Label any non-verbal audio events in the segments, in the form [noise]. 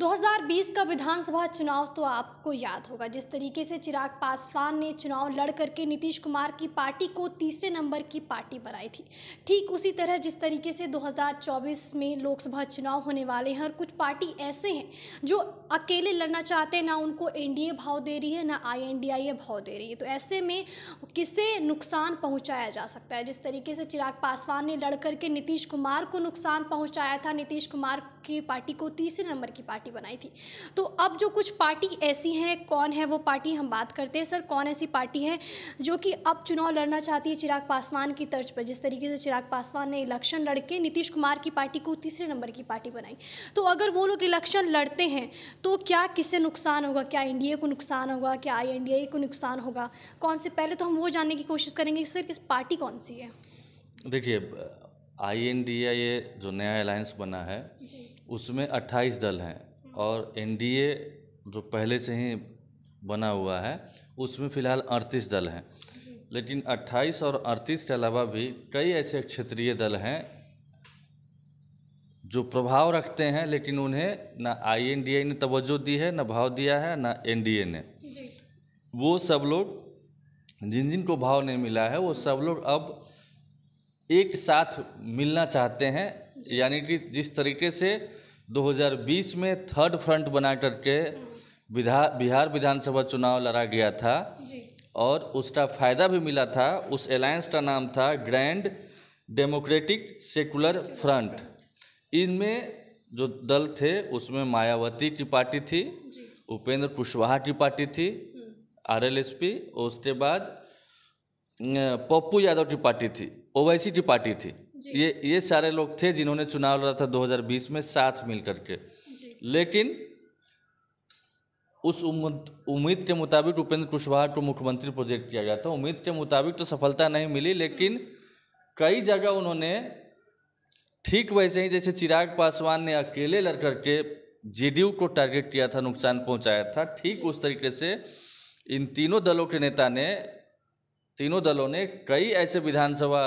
2020 का विधानसभा चुनाव तो आपको याद होगा जिस तरीके से चिराग पासवान ने चुनाव लड़ करके नीतीश कुमार की पार्टी को तीसरे नंबर की पार्टी बनाई थी ठीक उसी तरह जिस तरीके से 2024 में लोकसभा चुनाव होने वाले हैं और कुछ पार्टी ऐसे हैं जो अकेले लड़ना चाहते हैं ना उनको एनडीए भाव दे रही है ना आई भाव दे रही है तो ऐसे में किसे नुकसान पहुँचाया जा सकता है जिस तरीके से चिराग पासवान ने लड़ करके नीतीश कुमार को नुकसान पहुँचाया था नीतीश कुमार आपकी पार्टी को तीसरे नंबर की पार्टी बनाई थी तो अब जो कुछ पार्टी ऐसी हैं कौन है वो पार्टी हम बात करते हैं सर कौन ऐसी पार्टी है जो कि अब चुनाव लड़ना चाहती है चिराग पासवान की तर्ज पर जिस तरीके से चिराग पासवान ने इलेक्शन लड़ के नीतीश कुमार की पार्टी को तीसरे नंबर की पार्टी बनाई तो अगर वो लोग इलेक्शन लड़ते हैं तो क्या किससे नुकसान होगा क्या एनडीए को नुकसान होगा क्या आई को नुकसान होगा कौन से पहले तो हम वो जानने की कोशिश करेंगे कि सर पार्टी कौन सी है देखिए आई एन डी ए जो नया अलायंस बना है उसमें 28 दल हैं और एन डी ए जो पहले से ही बना हुआ है उसमें फ़िलहाल 38 दल हैं लेकिन 28 और 38 के अलावा भी कई ऐसे क्षेत्रीय दल हैं जो प्रभाव रखते हैं लेकिन उन्हें ना आई ने तवज्जो दी है ना भाव दिया है ना एन ने वो सब लोग जिन जिन को भाव नहीं मिला है वो सब लोग अब एक साथ मिलना चाहते हैं यानी कि जिस तरीके से 2020 में थर्ड फ्रंट बना करके विधा बिहार विधानसभा चुनाव लड़ा गया था और उसका फ़ायदा भी मिला था उस अलायंस का नाम था ग्रैंड डेमोक्रेटिक सेकुलर फ्रंट इनमें जो दल थे उसमें मायावती की पार्टी थी उपेंद्र कुशवाहा की पार्टी थी हम्म। आरएलएसपी और उसके बाद पप्पू यादव की पार्टी थी ओवैसी की पार्टी थी ये ये सारे लोग थे जिन्होंने चुनाव लड़ा था 2020 में साथ मिलकर के लेकिन उस उम्मीद के मुताबिक उपेंद्र कुशवाहा को मुख्यमंत्री प्रोजेक्ट किया गया था उम्मीद के मुताबिक तो सफलता नहीं मिली लेकिन कई जगह उन्होंने ठीक वैसे ही जैसे चिराग पासवान ने अकेले लड़ के जेडीयू को टारगेट किया था नुकसान पहुंचाया था ठीक उस तरीके से इन तीनों दलों के नेता ने तीनों दलों ने कई ऐसे विधानसभा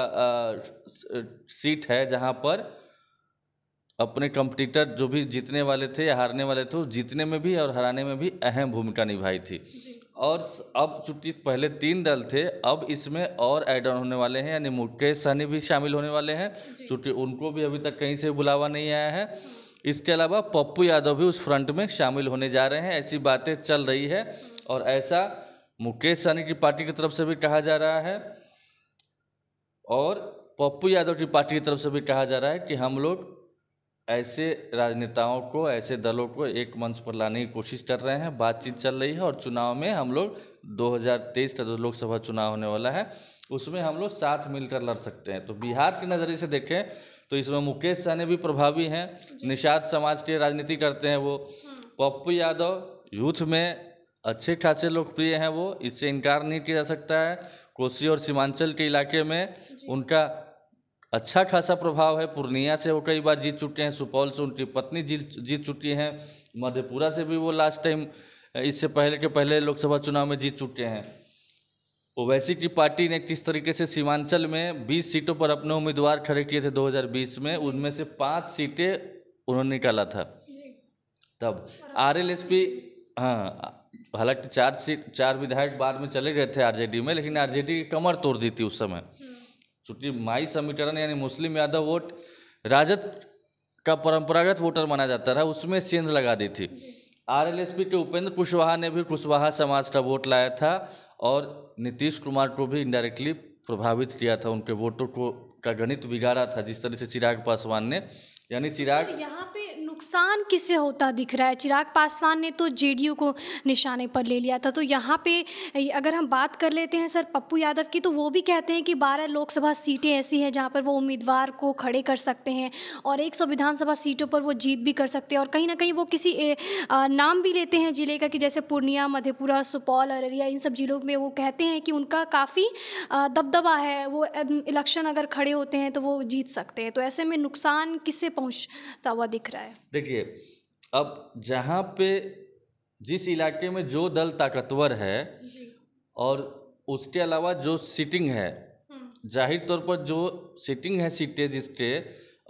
सीट है जहां पर अपने कंपटीटर जो भी जीतने वाले थे या हारने वाले थे जीतने में भी और हराने में भी अहम भूमिका निभाई थी और अब चूंकि पहले तीन दल थे अब इसमें और ऐड ऑन होने वाले हैं यानी मुकेश सहनी भी शामिल होने वाले हैं चूंकि उनको भी अभी तक कहीं से बुलावा नहीं आया है इसके अलावा पप्पू यादव भी उस फ्रंट में शामिल होने जा रहे हैं ऐसी बातें चल रही है और ऐसा मुकेश सहनी की पार्टी की तरफ से भी कहा जा रहा है और पप्पू यादव की पार्टी की तरफ से भी कहा जा रहा है कि हम लोग ऐसे राजनेताओं को ऐसे दलों को एक मंच पर लाने की कोशिश कर रहे हैं बातचीत चल रही है और चुनाव में हम लोग 2023 का जो लोकसभा चुनाव होने वाला है उसमें हम लोग साथ मिलकर लड़ सकते हैं तो बिहार के नज़रिए से देखें तो इसमें मुकेश सहनी भी प्रभावी हैं निषाद समाज के राजनीति करते हैं वो हम्म। पप्पू यादव यूथ में अच्छे खासे लोकप्रिय हैं वो इससे इनकार नहीं किया जा सकता है कोसी और सीमांचल के इलाके में उनका अच्छा खासा प्रभाव है पूर्णिया से वो कई बार जीत चुके हैं सुपौल से उनकी पत्नी जीत जीत चुकी हैं मधेपुरा से भी वो लास्ट टाइम इससे पहले के पहले लोकसभा चुनाव में जीत चुके हैं ओवैसी की पार्टी ने किस तरीके से सीमांचल में 20 सीटों पर अपने उम्मीदवार खड़े किए थे 2020 में उनमें से पाँच सीटें उन्होंने निकाला था तब आर एल एस पी हाँ हालांकि चार सीट चार विधायक बाद में चले गए थे आरजेडी में लेकिन आरजेडी की कमर तोड़ दी थी उस समय चूंकि माई समीकरण यानी मुस्लिम यादव वोट राजद का परंपरागत वोटर माना जाता था उसमें सेंध लगा दी थी आरएलएसपी के उपेंद्र कुशवाहा ने भी कुशवाहा समाज का वोट लाया था और नीतीश कुमार को भी इनडायरेक्टली प्रभावित किया था उनके वोटों को का गणित बिगाड़ा था जिस तरह से चिराग पासवान ने यानी तो चिराग यहाँ पे नुकसान किसे होता दिख रहा है चिराग पासवान ने तो जेडीयू को निशाने पर ले लिया था तो यहाँ पे अगर हम बात कर लेते हैं सर पप्पू यादव की तो वो भी कहते हैं कि बारह लोकसभा सीटें ऐसी हैं जहाँ पर वो उम्मीदवार को खड़े कर सकते हैं और एक सौ विधानसभा सीटों पर वो जीत भी कर सकते हैं और कहीं ना कहीं वो किसी नाम भी लेते हैं ज़िले का कि जैसे पूर्णिया मधेपुरा सुपौल अररिया इन सब ज़िलों में वो कहते हैं कि उनका काफ़ी दबदबा है वो इलेक्शन अगर खड़े होते हैं तो वो जीत सकते हैं तो ऐसे में नुकसान किससे पहुँचता हुआ दिख रहा है देखिए अब जहाँ पे जिस इलाके में जो दल ताकतवर है और उसके अलावा जो सीटिंग है हम्म। जाहिर तौर पर जो सीटिंग है सीटें जिसके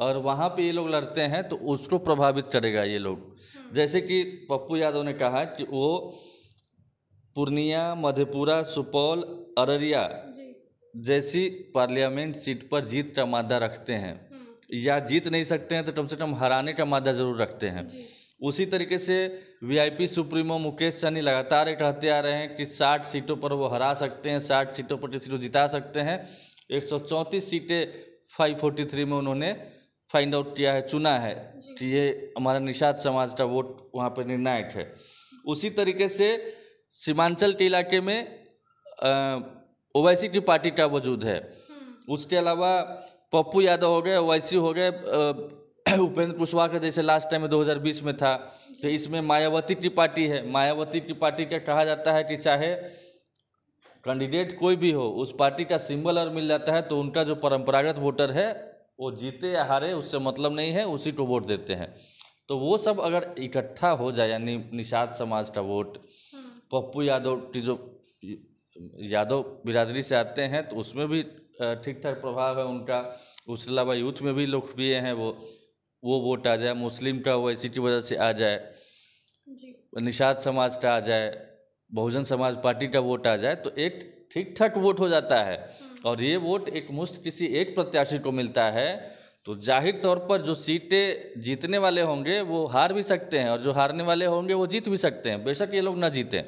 और वहाँ पे ये लोग लड़ते हैं तो उसको प्रभावित करेगा ये लोग हम्म। जैसे कि पप्पू यादव ने कहा कि वो पूर्णिया मधेपुरा सुपौल अररिया जैसी पार्लियामेंट सीट पर जीत का मादा रखते हैं या जीत नहीं सकते हैं तो कम से कम हराने का मादा जरूर रखते हैं उसी तरीके से वीआईपी सुप्रीमो मुकेश सहनी लगातार ये कहते आ रहे हैं कि 60 सीटों पर वो हरा सकते हैं 60 सीटों पर किसी को जिता सकते हैं एक सीटें 543 में उन्होंने फाइंड आउट किया है चुना है कि ये हमारा निषाद समाज का वोट वहाँ पर निर्णायक है उसी तरीके से सीमांचल के इलाके में ओवैसी की पार्टी का वजूद है हम्म। उसके अलावा पप्पू यादव हो गए वैसी हो गए [clears throat] उपेंद्र कुशवाहा जैसे लास्ट टाइम में 2020 में था तो इसमें मायावती की पार्टी है मायावती की पार्टी का कहा जाता है कि चाहे कैंडिडेट कोई भी हो उस पार्टी का सिंबल और मिल जाता है तो उनका जो परंपरागत वोटर है वो जीते या हारे उससे मतलब नहीं है उसी को वोट देते हैं तो वो सब अगर इकट्ठा हो जाए यानी निषाद समाज का वोट हम्म। पप्पू यादव की जो यादव बिरादरी से आते हैं तो उसमें भी ठीक ठाक प्रभाव है उनका उसके अलावा यूथ में भी लोकप्रिय हैं वो वो वोट आ जाए मुस्लिम का वो इसी की वजह से आ जाए निषाद समाज का आ जाए बहुजन समाज पार्टी का वोट आ जाए तो एक ठीक ठाक वोट हो जाता है हाँ। और ये वोट एक मुश्त किसी एक प्रत्याशी को मिलता है तो जाहिर तौर पर जो सीटें जीतने वाले होंगे वो हार भी सकते हैं और जो हारने वाले होंगे वो जीत भी सकते हैं बेशक ये लोग ना जीतें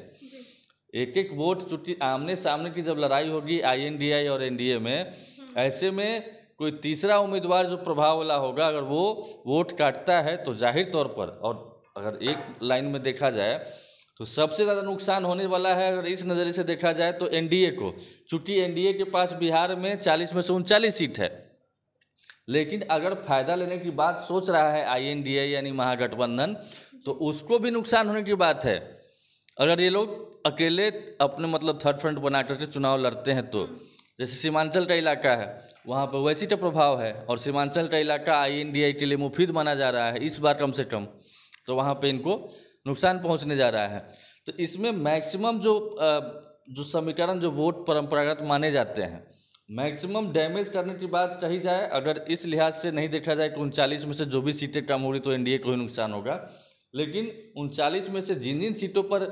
एक एक वोट चुट्टी आमने सामने की जब लड़ाई होगी आईएनडीआई और एनडीए में हम्म। ऐसे में कोई तीसरा उम्मीदवार जो प्रभाव वाला होगा अगर वो वोट काटता है तो जाहिर तौर पर और अगर एक लाइन में देखा जाए तो सबसे ज़्यादा नुकसान होने वाला है अगर इस नज़रिए से देखा जाए तो एनडीए को चूँकि एनडीए के पास बिहार में चालीस में से उनचालीस सीट है लेकिन अगर फायदा लेने की बात सोच रहा है आईएनडीए यानी महागठबंधन तो उसको भी नुकसान होने की बात है अगर ये लोग अकेले अपने मतलब थर्ड फ्रंट बना करके चुनाव लड़ते हैं तो जैसे सीमांचल का इलाका है वहाँ पर वैसी का तो प्रभाव है और सीमांचल का इलाका आई के लिए मुफीद माना जा रहा है इस बार कम से कम तो वहाँ पर इनको नुकसान पहुँचने जा रहा है तो इसमें मैक्सिमम जो जो समीकरण जो वोट परंपरागत माने जाते हैं मैक्सिमम डैमेज करने की बात कही जाए अगर इस लिहाज से नहीं देखा जाए कि उनचालीस में से जो भी सीटें कम होगी तो एनडीए को ही नुकसान होगा लेकिन उनचालीस में से जिन जिन सीटों पर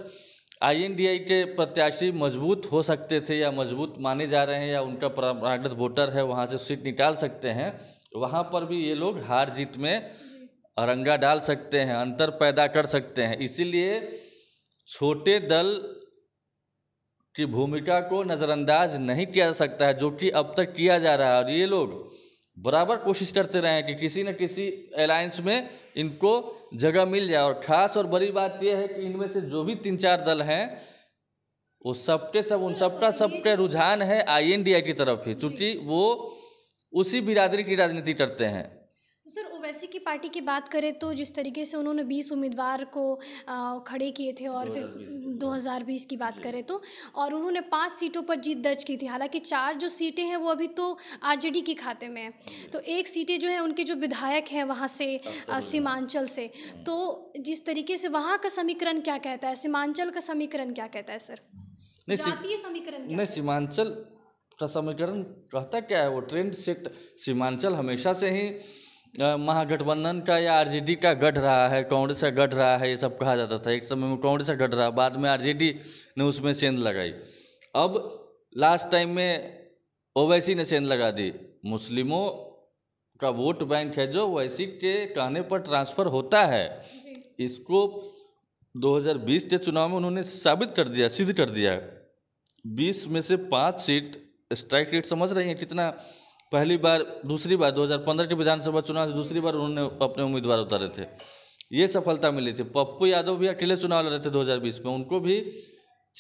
आईएनडीआई के प्रत्याशी मजबूत हो सकते थे या मजबूत माने जा रहे हैं या उनका परम्परागत वोटर है वहाँ से सीट निकाल सकते हैं वहाँ पर भी ये लोग हार जीत में रंगा डाल सकते हैं अंतर पैदा कर सकते हैं इसीलिए छोटे दल की भूमिका को नज़रअंदाज नहीं किया जा सकता है जो कि अब तक किया जा रहा है और ये लोग बराबर कोशिश करते रहें कि किसी न किसी अलायंस में इनको जगह मिल जाए और ख़ास और बड़ी बात यह है कि इनमें से जो भी तीन चार दल हैं वो सबके सब उन सबका सबके रुझान है आईएनडीआई की तरफ ही चूंकि वो उसी बिरादरी की राजनीति करते हैं वैसे की पार्टी की बात करें तो जिस तरीके से उन्होंने 20 उम्मीदवार को खड़े किए थे और फिर 2020 की बात करें तो और उन्होंने पांच सीटों पर जीत दर्ज की थी हालांकि चार जो सीटें हैं वो अभी तो आरजेडी के खाते में है तो एक सीटें जो है उनके जो विधायक हैं वहाँ से तो सीमांचल से हम्म। तो जिस तरीके से वहाँ का समीकरण क्या कहता है सीमांचल का समीकरण क्या कहता है सर समीकरण नहीं सीमांचल का समीकरण रहता क्या है वो ट्रेंड सेट सीमांचल हमेशा से ही महागठबंधन का या आरजेडी का गढ़ रहा है कांग्रेस का गढ़ रहा है ये सब कहा जाता था एक समय में कांग्रेस का गढ़ रहा बाद में आरजेडी ने उसमें सेंध लगाई अब लास्ट टाइम में ओवैसी ने सेंध लगा दी मुस्लिमों का वोट बैंक है जो ओवैसी के कहने पर ट्रांसफ़र होता है इसको 2020 के चुनाव में उन्होंने साबित कर दिया सिद्ध कर दिया है बीस में से पाँच सीट स्ट्राइक रेट समझ रही हैं कितना पहली बार दूसरी बार 2015 के विधानसभा चुनाव से दूसरी बार उन्होंने अपने उम्मीदवार उतारे थे ये सफलता मिली थी पप्पू यादव भी अकेले चुनाव लड़े थे 2020 में उनको भी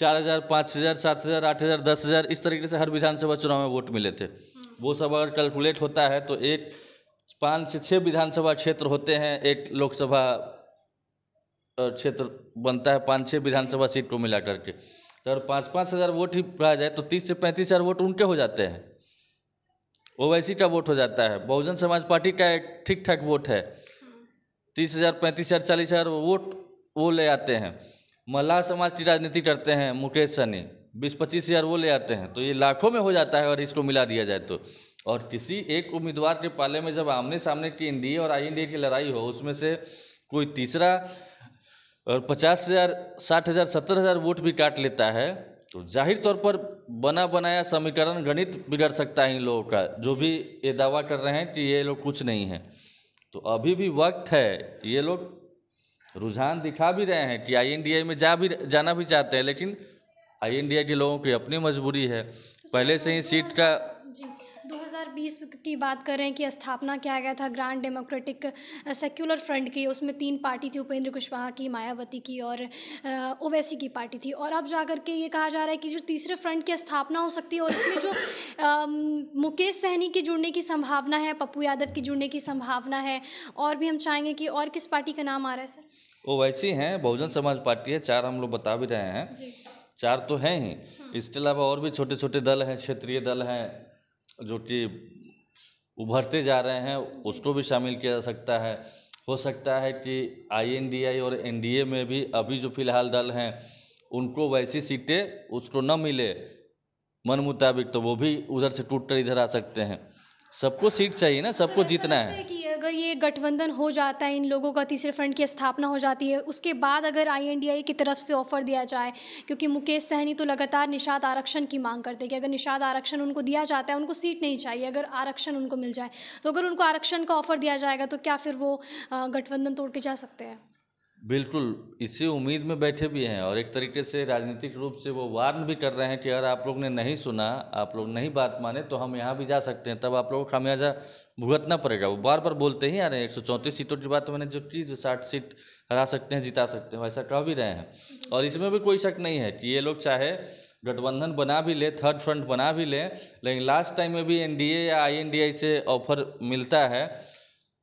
चार हज़ार पाँच हज़ार सात हज़ार आठ हज़ार दस हज़ार इस तरीके से हर विधानसभा चुनाव में वोट मिले थे वो सब अगर कैलकुलेट होता है तो एक पाँच से छः विधानसभा क्षेत्र होते हैं एक लोकसभा क्षेत्र बनता है पाँच छः विधानसभा सीट को मिला करके तो अगर पाँच पाँच हज़ार वोट ही पाया जाए तो तीस से पैंतीस हज़ार वोट उनके हो जाते हैं ओवैसी का वोट हो जाता है बहुजन समाज पार्टी का ठीक ठाक वोट है तीस हज़ार पैंतीस हज़ार चालीस हज़ार वोट वो ले आते हैं मल्लाह समाज की राजनीति करते हैं मुकेश सनी बीस पच्चीस हज़ार वो ले आते हैं तो ये लाखों में हो जाता है और इसको मिला दिया जाए तो और किसी एक उम्मीदवार के पाले में जब आमने सामने की एन और आई एन की लड़ाई हो उसमें से कोई तीसरा और पचास हज़ार साठ हज़ार सत्तर हज़ार वोट भी काट लेता है तो जाहिर तौर पर बना बनाया समीकरण गणित बिगड़ सकता है इन लोगों का जो भी ये दावा कर रहे हैं कि ये लोग कुछ नहीं है तो अभी भी वक्त है ये लोग रुझान दिखा भी रहे हैं कि आई में जा भी जाना भी चाहते हैं लेकिन आई के लोगों की अपनी मजबूरी है पहले से ही सीट का 2020 की बात करें कि स्थापना किया गया था ग्रांड डेमोक्रेटिक सेक्युलर फ्रंट की उसमें तीन पार्टी थी उपेंद्र कुशवाहा की मायावती की और ओवैसी की पार्टी थी और अब जाकर के ये कहा जा रहा है कि जो तीसरे फ्रंट की स्थापना हो सकती है और इसमें जो आ, मुकेश सहनी के जुड़ने की संभावना है पप्पू यादव की जुड़ने की संभावना है और भी हम चाहेंगे कि और किस पार्टी का नाम आ रहा है सर वो वैसी हैं बहुजन समाज पार्टी है चार हम लोग बता भी रहे हैं चार तो हैं ही हाँ। इसके अलावा और भी छोटे छोटे दल हैं क्षेत्रीय दल हैं जो कि उभरते जा रहे हैं उसको भी शामिल किया जा सकता है हो सकता है कि आईएनडीआई और एनडीए में भी अभी जो फिलहाल दल हैं उनको वैसी सीटें उसको न मिले मन मुताबिक तो वो भी उधर से टूट कर इधर आ सकते हैं सबको सीट चाहिए ना सबको जीतना है कि अगर ये गठबंधन हो जाता है इन लोगों का तीसरे फ्रंट की स्थापना हो जाती है उसके बाद अगर आईएनडीआई की तरफ से ऑफर दिया जाए क्योंकि मुकेश सहनी तो लगातार निषाद आरक्षण की मांग करते हैं कि अगर निषाद आरक्षण उनको दिया जाता है उनको सीट नहीं चाहिए अगर आरक्षण उनको मिल जाए तो अगर उनको आरक्षण का ऑफर दिया जाएगा तो क्या फिर वो गठबंधन तोड़ के जा सकते हैं बिल्कुल इसी उम्मीद में बैठे भी हैं और एक तरीके से राजनीतिक रूप से वो वार्न भी कर रहे हैं कि अगर आप लोग ने नहीं सुना आप लोग नहीं बात माने तो हम यहाँ भी जा सकते हैं तब आप लोगों को खामियाजा भुगतना पड़ेगा वो बार बार बोलते ही आ रहे हैं एक सौ चौंतीस सीटों की बात तो मैंने जो की जो साठ सीट हरा सकते हैं जिता सकते हैं वैसा कह भी रहे हैं और इसमें भी कोई शक नहीं है कि ये लोग चाहे गठबंधन बना भी ले थर्ड फ्रंट बना भी लें लेकिन लास्ट टाइम में भी एनडीए या आईएनडीआई से ऑफर मिलता है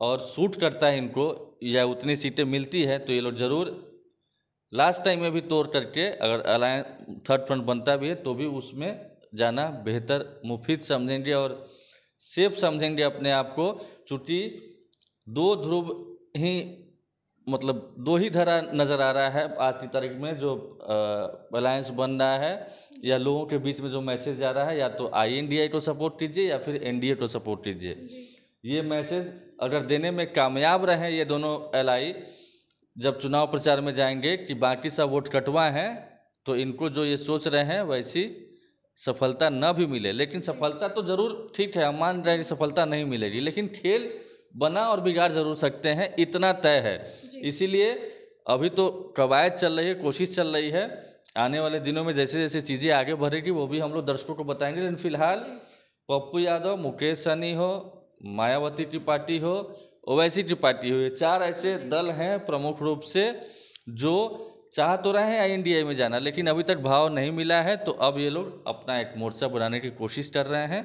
और सूट करता है इनको या उतनी सीटें मिलती है तो ये लोग ज़रूर लास्ट टाइम में भी तोड़ करके अगर अलायंस थर्ड फ्रंट बनता भी है तो भी उसमें जाना बेहतर मुफीद समझेंगे और सेफ समझेंगे अपने आप को चूँकि दो ध्रुव ही मतलब दो ही धरा नज़र आ रहा है आज की तारीख में जो अलायंस बन रहा है या लोगों के बीच में जो मैसेज जा रहा है या तो आई को सपोर्ट कीजिए या फिर एन को सपोर्ट कीजिए ये मैसेज अगर देने में कामयाब रहें ये दोनों एल जब चुनाव प्रचार में जाएंगे कि बाकी सब वोट कटवा हैं तो इनको जो ये सोच रहे हैं वैसी सफलता न भी मिले लेकिन सफलता तो ज़रूर ठीक है हम मान रहे हैं सफलता नहीं मिलेगी लेकिन खेल बना और बिगाड़ जरूर सकते हैं इतना तय है इसीलिए अभी तो कवायद चल रही है कोशिश चल रही है आने वाले दिनों में जैसे जैसे चीज़ें आगे बढ़ेगी वो भी हम लोग दर्शकों को बताएंगे लेकिन फिलहाल पप्पू यादव मुकेश सनी हो मायावती त्रिपाठी हो ओवैसी त्रिपाठी हो ये चार ऐसे दल हैं प्रमुख रूप से जो चाह तो रहे हैं आई में जाना लेकिन अभी तक भाव नहीं मिला है तो अब ये लोग अपना एक मोर्चा बनाने की कोशिश कर रहे हैं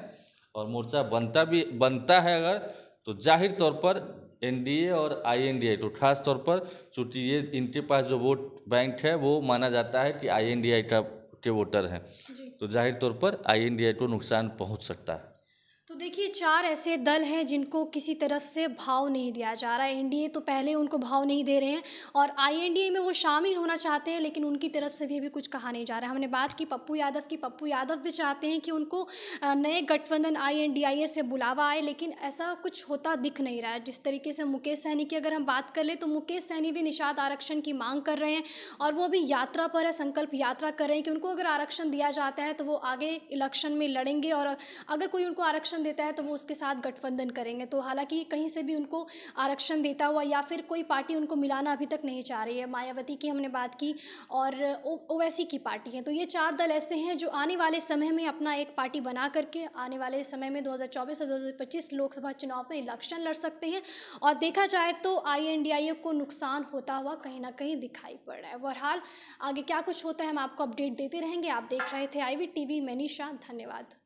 और मोर्चा बनता भी बनता है अगर तो जाहिर तौर पर एनडीए और आईएनडीए तो खास तौर पर चूँकि ये इनके पास जो वोट बैंक है वो माना जाता है कि आईएनडीए का के वोटर हैं तो जाहिर तौर पर आईएनडीए को नुकसान पहुंच सकता है देखिए चार ऐसे दल हैं जिनको किसी तरफ से भाव नहीं दिया जा रहा है एनडीए तो पहले उनको भाव नहीं दे रहे हैं और आईएनडीए में वो शामिल होना चाहते हैं लेकिन उनकी तरफ से भी अभी कुछ कहा नहीं जा रहा है हमने बात की पप्पू यादव की पप्पू यादव भी चाहते हैं कि उनको नए गठबंधन आई से बुलावा आए लेकिन ऐसा कुछ होता दिख नहीं रहा है जिस तरीके से मुकेश सहनी की अगर हम बात कर ले तो मुकेश सहनी भी निषाद आरक्षण की मांग कर रहे हैं और वो अभी यात्रा पर है संकल्प यात्रा कर रहे हैं कि उनको अगर आरक्षण दिया जाता है तो वो आगे इलेक्शन में लड़ेंगे और अगर कोई उनको आरक्षण देता है तो वो उसके साथ गठबंधन करेंगे तो हालांकि कहीं से भी उनको आरक्षण देता हुआ या फिर कोई पार्टी उनको मिलाना अभी तक नहीं चाह रही है मायावती की हमने बात की और ओवैसी की पार्टी है तो ये चार दल ऐसे हैं जो आने वाले समय में अपना एक पार्टी बना करके आने वाले समय में दो और दो लोकसभा चुनाव में इलेक्शन लड़ सकते हैं और देखा जाए तो आई को नुकसान होता हुआ कहीं ना कहीं दिखाई पड़ रहा है बहरहाल आगे क्या कुछ होता है हम आपको अपडेट देते रहेंगे आप देख रहे थे आई वी टी वी धन्यवाद